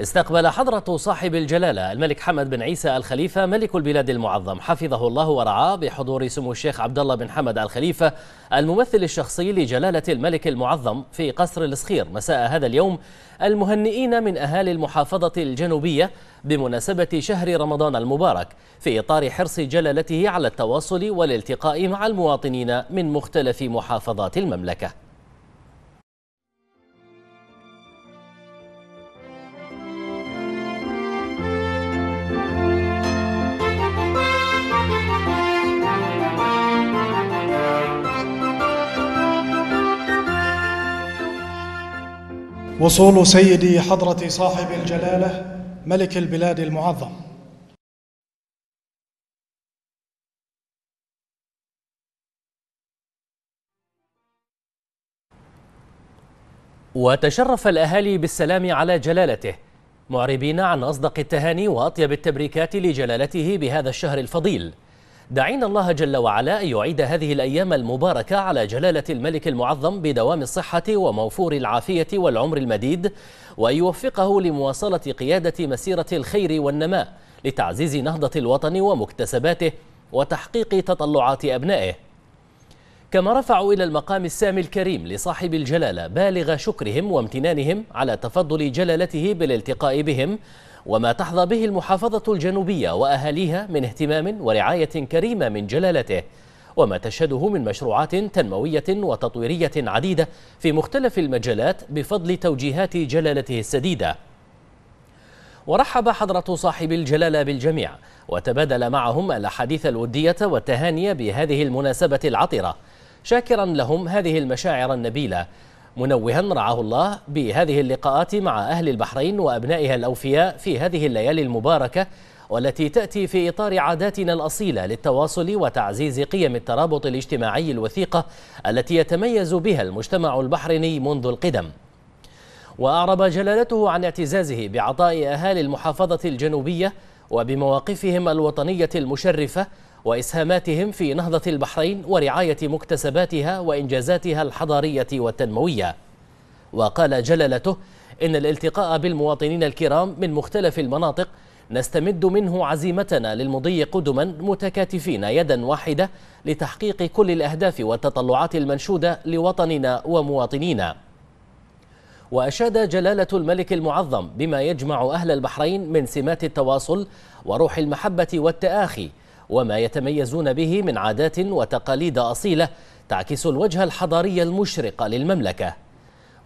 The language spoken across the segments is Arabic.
استقبل حضرة صاحب الجلالة الملك حمد بن عيسى الخليفة ملك البلاد المعظم حفظه الله ورعاه بحضور سمو الشيخ عبد الله بن حمد الخليفة الممثل الشخصي لجلالة الملك المعظم في قصر الصخير مساء هذا اليوم المهنئين من أهالي المحافظة الجنوبية بمناسبة شهر رمضان المبارك في إطار حرص جلالته على التواصل والالتقاء مع المواطنين من مختلف محافظات المملكة وصول سيدي حضرة صاحب الجلالة ملك البلاد المعظم وتشرف الأهالي بالسلام على جلالته معربين عن أصدق التهاني وأطيب التبريكات لجلالته بهذا الشهر الفضيل دعينا الله جل وعلا أن يعيد هذه الأيام المباركة على جلالة الملك المعظم بدوام الصحة وموفور العافية والعمر المديد وأن يوفقه لمواصلة قيادة مسيرة الخير والنماء لتعزيز نهضة الوطن ومكتسباته وتحقيق تطلعات أبنائه كما رفعوا إلى المقام السامي الكريم لصاحب الجلالة بالغ شكرهم وامتنانهم على تفضل جلالته بالالتقاء بهم وما تحظى به المحافظة الجنوبية وأهاليها من اهتمام ورعاية كريمة من جلالته وما تشهده من مشروعات تنموية وتطويرية عديدة في مختلف المجالات بفضل توجيهات جلالته السديدة ورحب حضرة صاحب الجلالة بالجميع وتبادل معهم الأحاديث الودية والتهاني بهذه المناسبة العطرة شاكرا لهم هذه المشاعر النبيلة منوها رعاه الله بهذه اللقاءات مع أهل البحرين وأبنائها الأوفياء في هذه الليالي المباركة والتي تأتي في إطار عاداتنا الأصيلة للتواصل وتعزيز قيم الترابط الاجتماعي الوثيقة التي يتميز بها المجتمع البحريني منذ القدم وأعرب جلالته عن اعتزازه بعطاء أهالي المحافظة الجنوبية وبمواقفهم الوطنية المشرفة وإسهاماتهم في نهضة البحرين ورعاية مكتسباتها وإنجازاتها الحضارية والتنموية وقال جلالته إن الالتقاء بالمواطنين الكرام من مختلف المناطق نستمد منه عزيمتنا للمضي قدما متكاتفين يدا واحدة لتحقيق كل الأهداف والتطلعات المنشودة لوطننا ومواطنينا وأشاد جلالة الملك المعظم بما يجمع أهل البحرين من سمات التواصل وروح المحبة والتآخي وما يتميزون به من عادات وتقاليد أصيلة تعكس الوجه الحضاري المشرق للمملكة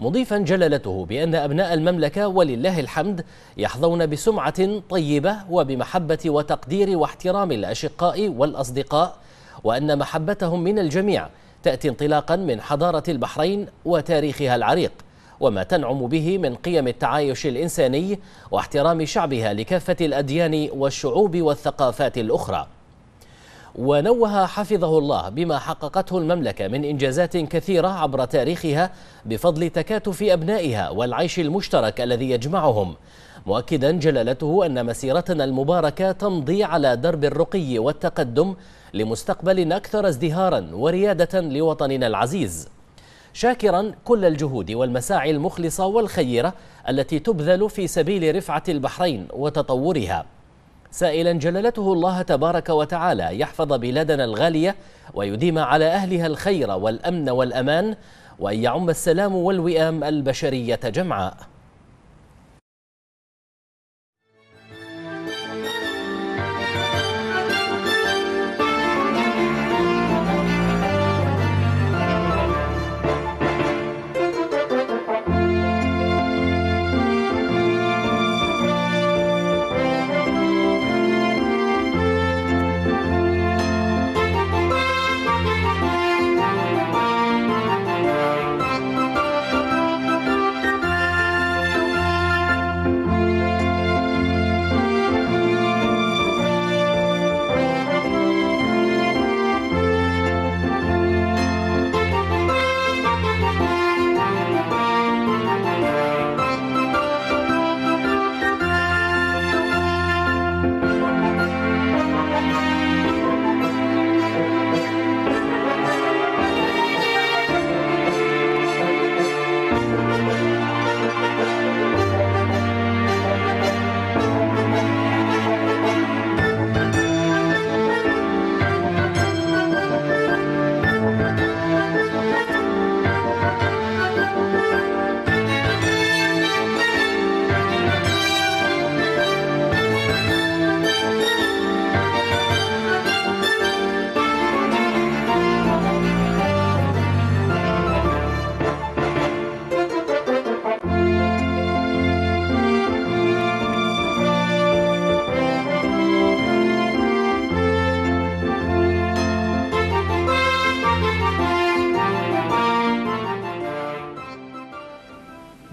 مضيفا جلالته بأن أبناء المملكة ولله الحمد يحظون بسمعة طيبة وبمحبة وتقدير واحترام الأشقاء والأصدقاء وأن محبتهم من الجميع تأتي انطلاقا من حضارة البحرين وتاريخها العريق وما تنعم به من قيم التعايش الإنساني واحترام شعبها لكافة الأديان والشعوب والثقافات الأخرى ونوه حفظه الله بما حققته المملكة من إنجازات كثيرة عبر تاريخها بفضل تكاتف أبنائها والعيش المشترك الذي يجمعهم مؤكدا جلالته أن مسيرتنا المباركة تمضي على درب الرقي والتقدم لمستقبل أكثر ازدهارا وريادة لوطننا العزيز شاكرا كل الجهود والمساعي المخلصة والخيرة التي تبذل في سبيل رفعة البحرين وتطورها سائلا جلالته الله تبارك وتعالى يحفظ بلادنا الغالية ويديم على أهلها الخير والأمن والأمان وأن يعم السلام والوئام البشرية جمعاء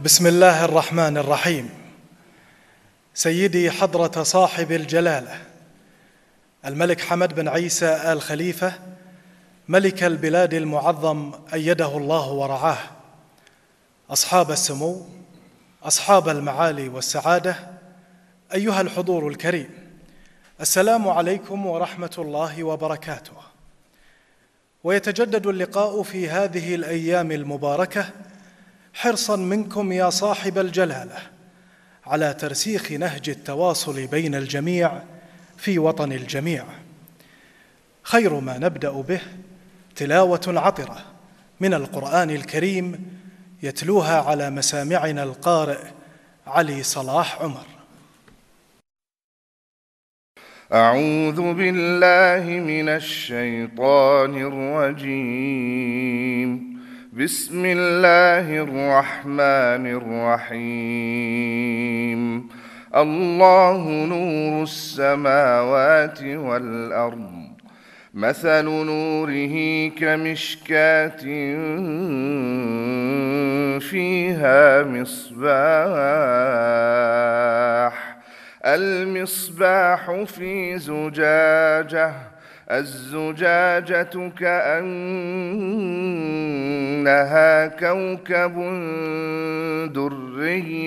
بسم الله الرحمن الرحيم سيدي حضرة صاحب الجلالة الملك حمد بن عيسى آل خليفة ملك البلاد المعظم أيده الله ورعاه أصحاب السمو أصحاب المعالي والسعادة أيها الحضور الكريم السلام عليكم ورحمة الله وبركاته ويتجدد اللقاء في هذه الأيام المباركة حرصا منكم يا صاحب الجلاله على ترسيخ نهج التواصل بين الجميع في وطن الجميع خير ما نبدا به تلاوه عطره من القران الكريم يتلوها على مسامعنا القارئ علي صلاح عمر أعوذ بالله من الشيطان الرجيم بسم الله الرحمن الرحيم الله نور السماوات والارض مثل نوره كمشكاه فيها مصباح المصباح في زجاجه الزجاجة كأنها كوكب دري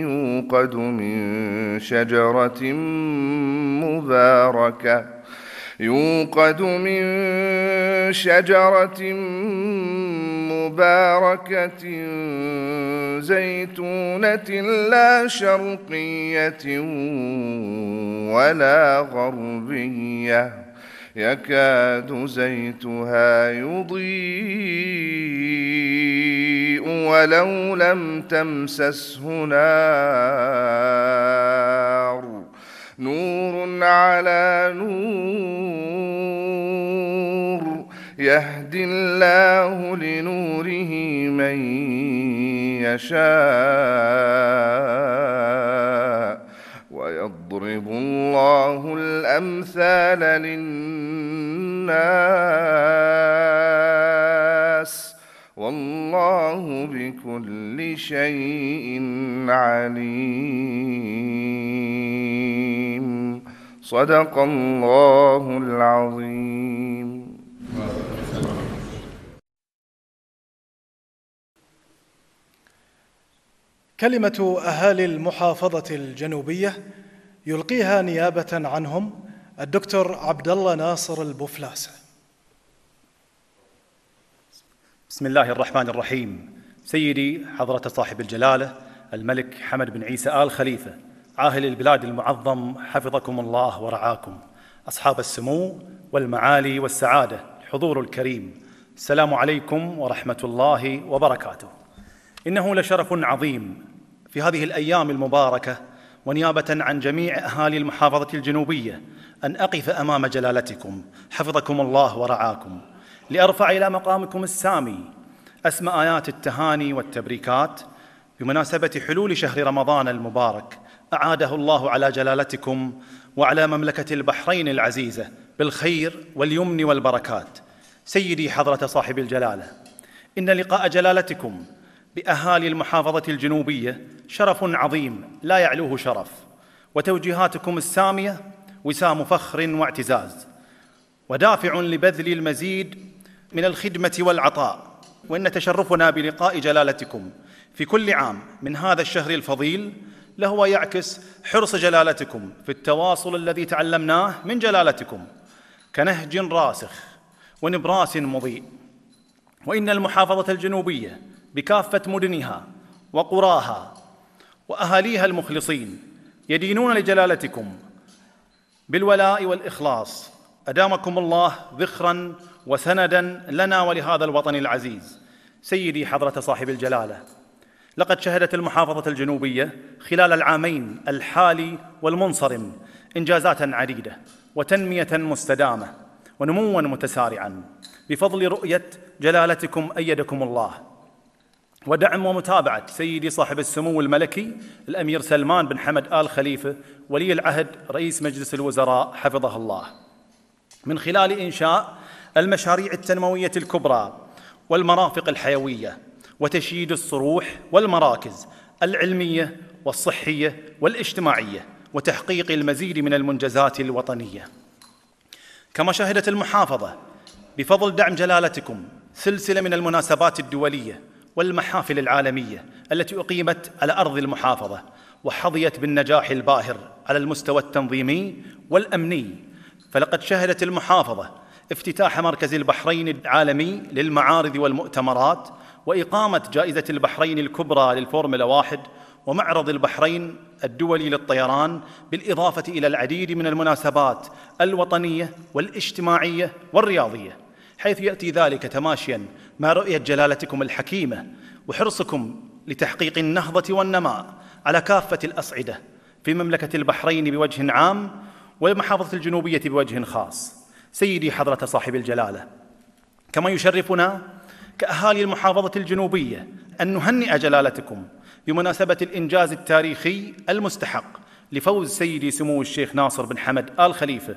يوقد من شجرة مباركة يوقد من شجرة مباركة مباركة زيتونة لا شرقية ولا غربية يكاد زيتها يضيء ولو لم تمسسه نار نور على نور يهدي الله لنوره من يشاء ويضرب الله الامثال للناس والله بكل شيء عليم صدق الله العظيم كلمة أهالي المحافظة الجنوبية يلقيها نيابة عنهم الدكتور عبد الله ناصر البوفلاسة بسم الله الرحمن الرحيم سيدي حضرة صاحب الجلالة الملك حمد بن عيسى آل خليفة عاهل البلاد المعظم حفظكم الله ورعاكم أصحاب السمو والمعالي والسعادة الحضور الكريم السلام عليكم ورحمة الله وبركاته إنه لشرف عظيم في هذه الايام المباركه ونيابه عن جميع اهالي المحافظه الجنوبيه ان اقف امام جلالتكم حفظكم الله ورعاكم لارفع الى مقامكم السامي اسمى ايات التهاني والتبريكات بمناسبه حلول شهر رمضان المبارك اعاده الله على جلالتكم وعلى مملكه البحرين العزيزه بالخير واليمن والبركات سيدي حضره صاحب الجلاله ان لقاء جلالتكم باهالي المحافظه الجنوبيه شرف عظيم لا يعلوه شرف وتوجيهاتكم الساميه وسام فخر واعتزاز ودافع لبذل المزيد من الخدمه والعطاء وان تشرفنا بلقاء جلالتكم في كل عام من هذا الشهر الفضيل لهو يعكس حرص جلالتكم في التواصل الذي تعلمناه من جلالتكم كنهج راسخ ونبراس مضيء وان المحافظه الجنوبيه بكافة مدنها وقراها وأهاليها المخلصين يدينون لجلالتكم بالولاء والإخلاص أدامكم الله ذخرا وسندا لنا ولهذا الوطن العزيز سيدي حضرة صاحب الجلالة لقد شهدت المحافظة الجنوبية خلال العامين الحالي والمنصرم إنجازات عديدة وتنمية مستدامة ونموا متسارعا بفضل رؤية جلالتكم أيدكم الله ودعم ومتابعة سيدي صاحب السمو الملكي الأمير سلمان بن حمد آل خليفة ولي العهد رئيس مجلس الوزراء حفظه الله من خلال إنشاء المشاريع التنموية الكبرى والمرافق الحيوية وتشييد الصروح والمراكز العلمية والصحية والاجتماعية وتحقيق المزيد من المنجزات الوطنية كما شهدت المحافظة بفضل دعم جلالتكم سلسلة من المناسبات الدولية والمحافل العالميه التي اقيمت على ارض المحافظه وحظيت بالنجاح الباهر على المستوى التنظيمي والامني فلقد شهدت المحافظه افتتاح مركز البحرين العالمي للمعارض والمؤتمرات واقامه جائزه البحرين الكبرى للفورمولا واحد ومعرض البحرين الدولي للطيران بالاضافه الى العديد من المناسبات الوطنيه والاجتماعيه والرياضيه حيث ياتي ذلك تماشيا ما رؤية جلالتكم الحكيمة وحرصكم لتحقيق النهضة والنماء على كافة الأصعدة في مملكة البحرين بوجه عام والمحافظة الجنوبية بوجه خاص سيدي حضرة صاحب الجلالة كما يشرفنا كأهالي المحافظة الجنوبية أن نهنئ جلالتكم بمناسبة الإنجاز التاريخي المستحق لفوز سيدي سمو الشيخ ناصر بن حمد آل خليفة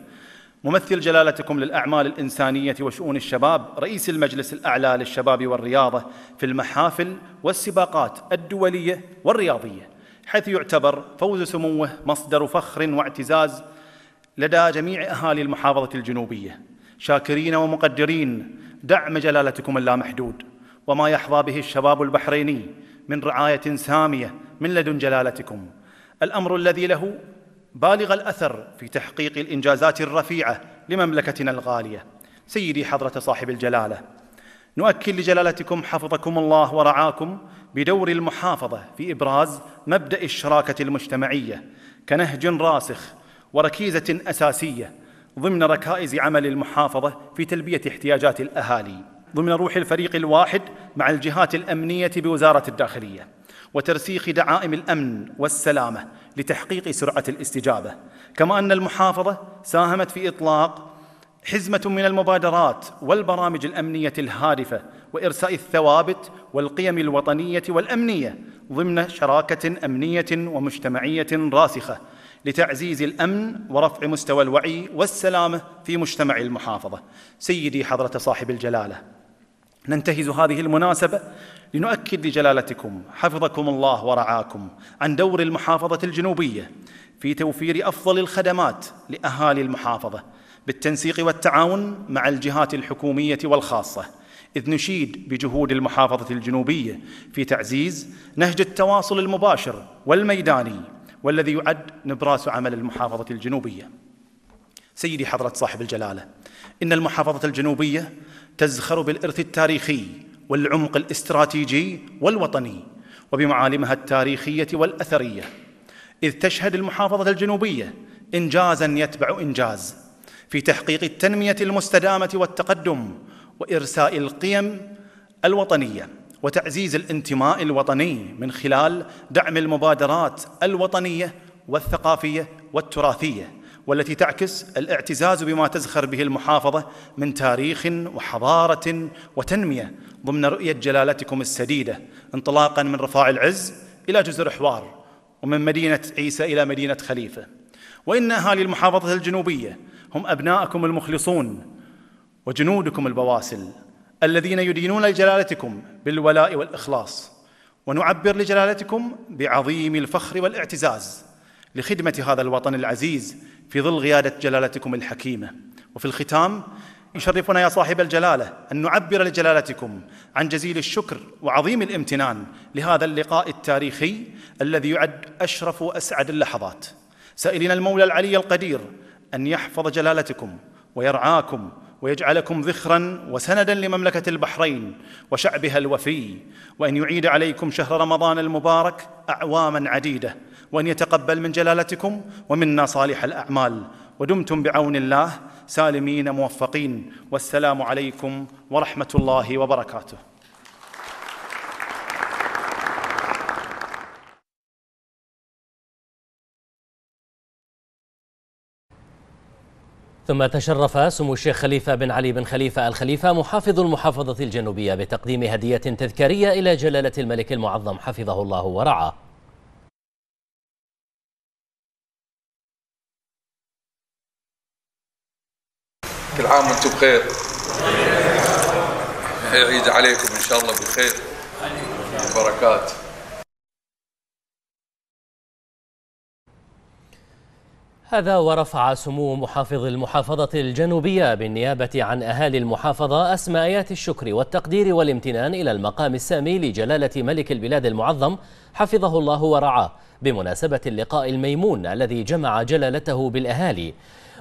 ممثل جلالتكم للأعمال الإنسانية وشؤون الشباب رئيس المجلس الأعلى للشباب والرياضة في المحافل والسباقات الدولية والرياضية حيث يعتبر فوز سموه مصدر فخر واعتزاز لدى جميع أهالي المحافظة الجنوبية شاكرين ومقدرين دعم جلالتكم اللامحدود وما يحظى به الشباب البحريني من رعاية سامية من لدن جلالتكم الأمر الذي له بالغ الاثر في تحقيق الانجازات الرفيعه لمملكتنا الغاليه سيدي حضره صاحب الجلاله نؤكد لجلالتكم حفظكم الله ورعاكم بدور المحافظه في ابراز مبدا الشراكه المجتمعيه كنهج راسخ وركيزه اساسيه ضمن ركائز عمل المحافظه في تلبيه احتياجات الاهالي ضمن روح الفريق الواحد مع الجهات الامنيه بوزاره الداخليه وترسيخ دعائم الامن والسلامه لتحقيق سرعه الاستجابه كما ان المحافظه ساهمت في اطلاق حزمه من المبادرات والبرامج الامنيه الهادفه وارساء الثوابت والقيم الوطنيه والامنيه ضمن شراكه امنيه ومجتمعيه راسخه لتعزيز الامن ورفع مستوى الوعي والسلامه في مجتمع المحافظه سيدي حضره صاحب الجلاله ننتهز هذه المناسبة لنؤكد لجلالتكم حفظكم الله ورعاكم عن دور المحافظة الجنوبية في توفير أفضل الخدمات لأهالي المحافظة بالتنسيق والتعاون مع الجهات الحكومية والخاصة إذ نشيد بجهود المحافظة الجنوبية في تعزيز نهج التواصل المباشر والميداني والذي يعد نبراس عمل المحافظة الجنوبية سيدي حضرة صاحب الجلالة إن المحافظة الجنوبية تزخر بالإرث التاريخي والعمق الاستراتيجي والوطني وبمعالمها التاريخية والأثرية إذ تشهد المحافظة الجنوبية إنجازا يتبع إنجاز في تحقيق التنمية المستدامة والتقدم وإرساء القيم الوطنية وتعزيز الانتماء الوطني من خلال دعم المبادرات الوطنية والثقافية والتراثية والتي تعكس الاعتزاز بما تزخر به المحافظه من تاريخ وحضاره وتنميه ضمن رؤيه جلالتكم السديده انطلاقا من رفاع العز الى جزر حوار ومن مدينه عيسى الى مدينه خليفه وان اهالي المحافظه الجنوبيه هم ابناءكم المخلصون وجنودكم البواسل الذين يدينون لجلالتكم بالولاء والاخلاص ونعبر لجلالتكم بعظيم الفخر والاعتزاز لخدمه هذا الوطن العزيز في ظل قيادة جلالتكم الحكيمة وفي الختام يشرفنا يا صاحب الجلالة أن نعبر لجلالتكم عن جزيل الشكر وعظيم الامتنان لهذا اللقاء التاريخي الذي يعد أشرف وأسعد اللحظات سائلين المولى العلي القدير أن يحفظ جلالتكم ويرعاكم ويجعلكم ذخرا وسندا لمملكة البحرين وشعبها الوفي وأن يعيد عليكم شهر رمضان المبارك أعواما عديدة وأن يتقبل من جلالتكم ومنا صالح الأعمال ودمتم بعون الله سالمين موفقين والسلام عليكم ورحمة الله وبركاته ثم تشرف سمو الشيخ خليفة بن علي بن خليفة الخليفة محافظ المحافظة الجنوبية بتقديم هدية تذكارية إلى جلالة الملك المعظم حفظه الله ورعاه كل عام وانتم بخير عيد عليكم ان شاء الله بخير وبركات هذا ورفع سمو محافظ المحافظة الجنوبية بالنيابة عن أهالي المحافظة أسمى الشكر والتقدير والامتنان إلى المقام السامي لجلالة ملك البلاد المعظم حفظه الله ورعاه بمناسبة اللقاء الميمون الذي جمع جلالته بالأهالي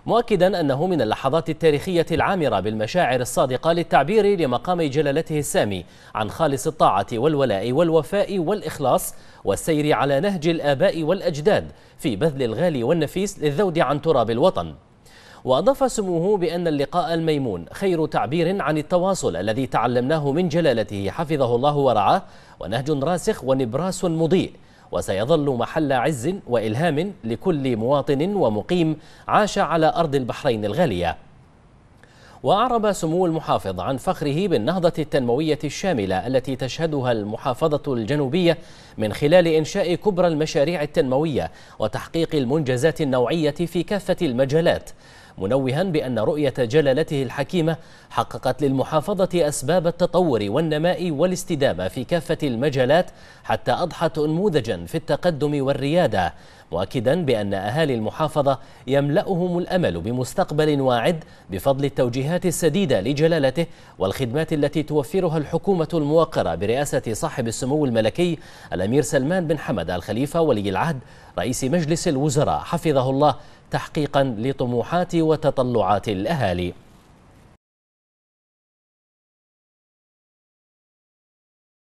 مؤكدا أنه من اللحظات التاريخية العامرة بالمشاعر الصادقة للتعبير لمقام جلالته السامي عن خالص الطاعة والولاء والوفاء والإخلاص والسير على نهج الآباء والأجداد في بذل الغالي والنفيس للذود عن تراب الوطن وأضاف سموه بأن اللقاء الميمون خير تعبير عن التواصل الذي تعلمناه من جلالته حفظه الله ورعاه ونهج راسخ ونبراس مضيء وسيظل محل عز وإلهام لكل مواطن ومقيم عاش على أرض البحرين الغالية وأعرب سمو المحافظ عن فخره بالنهضة التنموية الشاملة التي تشهدها المحافظة الجنوبية من خلال إنشاء كبرى المشاريع التنموية وتحقيق المنجزات النوعية في كافة المجالات منوها بأن رؤية جلالته الحكيمة حققت للمحافظة أسباب التطور والنماء والاستدامة في كافة المجالات حتى أضحت أنموذجا في التقدم والريادة مؤكدا بأن أهالي المحافظة يملأهم الأمل بمستقبل واعد بفضل التوجيهات السديدة لجلالته والخدمات التي توفرها الحكومة الموقرة برئاسة صاحب السمو الملكي الأمير سلمان بن حمد الخليفة ولي العهد رئيس مجلس الوزراء حفظه الله تحقيقا لطموحات وتطلعات الأهالي